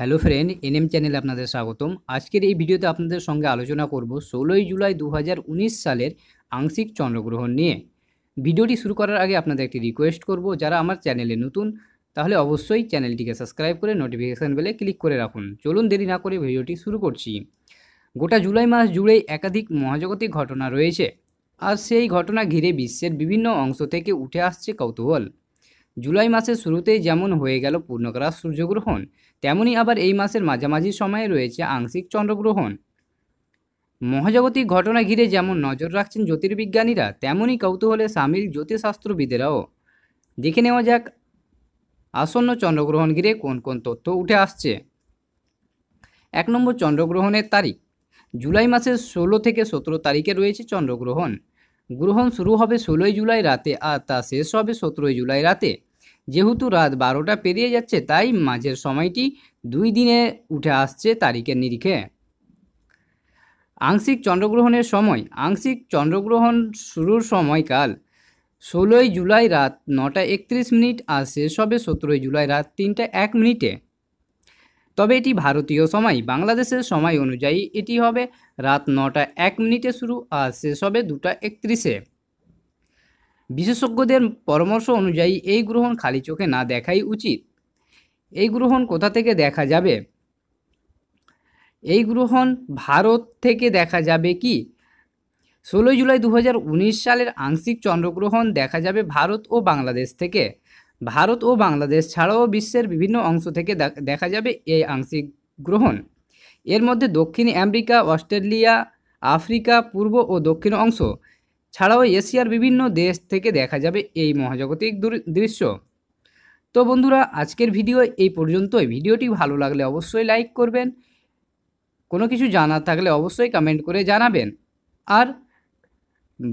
hello friend NM চ্যানেলে আপনাদের স্বাগতম আজকের এই ভিডিওতে আপনাদের সঙ্গে আলোচনা করব ষোলোই জুলাই দু সালের আংশিক চন্দ্রগ্রহণ নিয়ে ভিডিওটি শুরু করার আগে আপনাদের একটি রিকোয়েস্ট করব যারা আমার চ্যানেলে নতুন তাহলে অবশ্যই চ্যানেলটিকে সাবস্ক্রাইব করে নোটিফিকেশান বেলে ক্লিক করে রাখুন চলুন দেরি না করে ভিডিওটি শুরু করছি গোটা জুলাই মাস জুড়েই একাধিক মহাজাগতিক ঘটনা রয়েছে আর সেই ঘটনা ঘিরে বিশ্বের বিভিন্ন অংশ থেকে উঠে আসছে কৌতূহল জুলাই মাসের শুরুতেই যেমন হয়ে গেল পূর্ণকরা সূর্যগ্রহণ তেমনি আবার এই মাসের মাঝামাঝি সময়ে রয়েছে আংশিক চন্দ্রগ্রহণ মহাজাগতিক ঘটনা ঘিরে যেমন নজর রাখছেন জ্যোতির্বিজ্ঞানীরা তেমনই কৌতূহলে সামিল জ্যোতিষশাস্ত্রবিদেরাও দেখে নেওয়া যাক আসন্ন চন্দ্রগ্রহণ ঘিরে কোন কোন তথ্য উঠে আসছে এক নম্বর চন্দ্রগ্রহণের তারিখ জুলাই মাসের ষোলো থেকে সতেরো তারিখে রয়েছে চন্দ্রগ্রহণ গ্রহণ শুরু হবে ষোলোই জুলাই রাতে আর তা শেষ হবে সতেরোই জুলাই রাতে যেহেতু রাত বারোটা পেরিয়ে যাচ্ছে তাই মাঝের সময়টি দুই দিনে উঠে আসছে তারিখের নিরিখে আংশিক চন্দ্রগ্রহণের সময় আংশিক চন্দ্রগ্রহণ শুরুর সময়কাল ষোলোই জুলাই রাত নটা একত্রিশ মিনিট আর শেষ হবে সতেরোই জুলাই রাত তিনটা এক মিনিটে তবে এটি ভারতীয় সময় বাংলাদেশের সময় অনুযায়ী এটি হবে রাত নটা এক মিনিটে শুরু আর শেষ হবে দুটা একত্রিশে বিশেষজ্ঞদের পরামর্শ অনুযায়ী এই গ্রহণ খালি চোখে না দেখাই উচিত এই গ্রহণ কোথা থেকে দেখা যাবে এই গ্রহণ ভারত থেকে দেখা যাবে কি ষোলোই জুলাই দু সালের আংশিক চন্দ্রগ্রহণ দেখা যাবে ভারত ও বাংলাদেশ থেকে ভারত ও বাংলাদেশ ছাড়াও বিশ্বের বিভিন্ন অংশ থেকে দেখা যাবে এই আংশিক গ্রহণ এর মধ্যে দক্ষিণ আমেরিকা অস্ট্রেলিয়া আফ্রিকা পূর্ব ও দক্ষিণ অংশ ছাড়াও এশিয়ার বিভিন্ন দেশ থেকে দেখা যাবে এই মহাজাগতিক দৃশ্য তো বন্ধুরা আজকের ভিডিও এই পর্যন্তই ভিডিওটি ভালো লাগলে অবশ্যই লাইক করবেন কোনো কিছু জানার থাকলে অবশ্যই কমেন্ট করে জানাবেন আর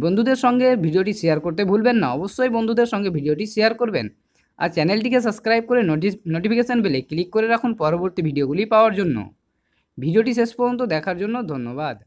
বন্ধুদের সঙ্গে ভিডিওটি শেয়ার করতে ভুলবেন না অবশ্যই বন্ধুদের সঙ্গে ভিডিওটি শেয়ার করবেন আর চ্যানেলটিকে সাবস্ক্রাইব করে নোটিফিকেশান বেলে ক্লিক করে রাখুন পরবর্তী ভিডিওগুলি পাওয়ার জন্য ভিডিওটি শেষ পর্যন্ত দেখার জন্য ধন্যবাদ